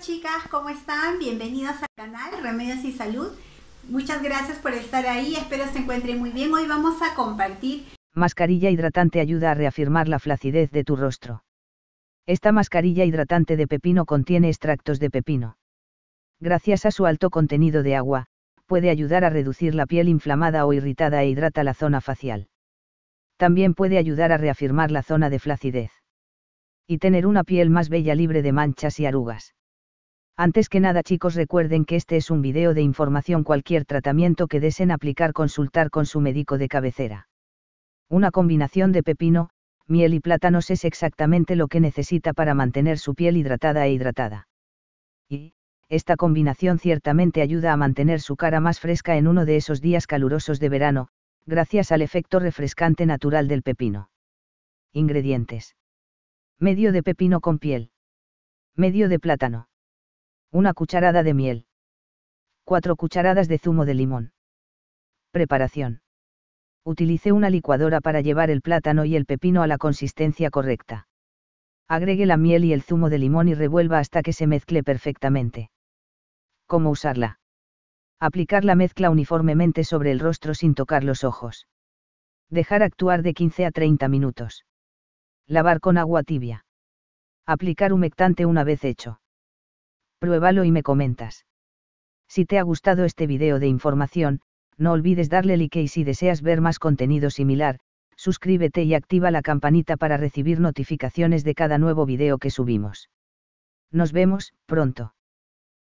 chicas, ¿cómo están? Bienvenidos al canal Remedios y Salud. Muchas gracias por estar ahí, espero se encuentren muy bien. Hoy vamos a compartir... Mascarilla hidratante ayuda a reafirmar la flacidez de tu rostro. Esta mascarilla hidratante de pepino contiene extractos de pepino. Gracias a su alto contenido de agua, puede ayudar a reducir la piel inflamada o irritada e hidrata la zona facial. También puede ayudar a reafirmar la zona de flacidez y tener una piel más bella libre de manchas y arrugas. Antes que nada chicos recuerden que este es un video de información cualquier tratamiento que deseen aplicar consultar con su médico de cabecera. Una combinación de pepino, miel y plátanos es exactamente lo que necesita para mantener su piel hidratada e hidratada. Y, esta combinación ciertamente ayuda a mantener su cara más fresca en uno de esos días calurosos de verano, gracias al efecto refrescante natural del pepino. Ingredientes. Medio de pepino con piel. Medio de plátano una cucharada de miel, 4 cucharadas de zumo de limón. Preparación. Utilice una licuadora para llevar el plátano y el pepino a la consistencia correcta. Agregue la miel y el zumo de limón y revuelva hasta que se mezcle perfectamente. ¿Cómo usarla? Aplicar la mezcla uniformemente sobre el rostro sin tocar los ojos. Dejar actuar de 15 a 30 minutos. Lavar con agua tibia. Aplicar humectante una vez hecho pruébalo y me comentas. Si te ha gustado este video de información, no olvides darle like y si deseas ver más contenido similar, suscríbete y activa la campanita para recibir notificaciones de cada nuevo video que subimos. Nos vemos, pronto.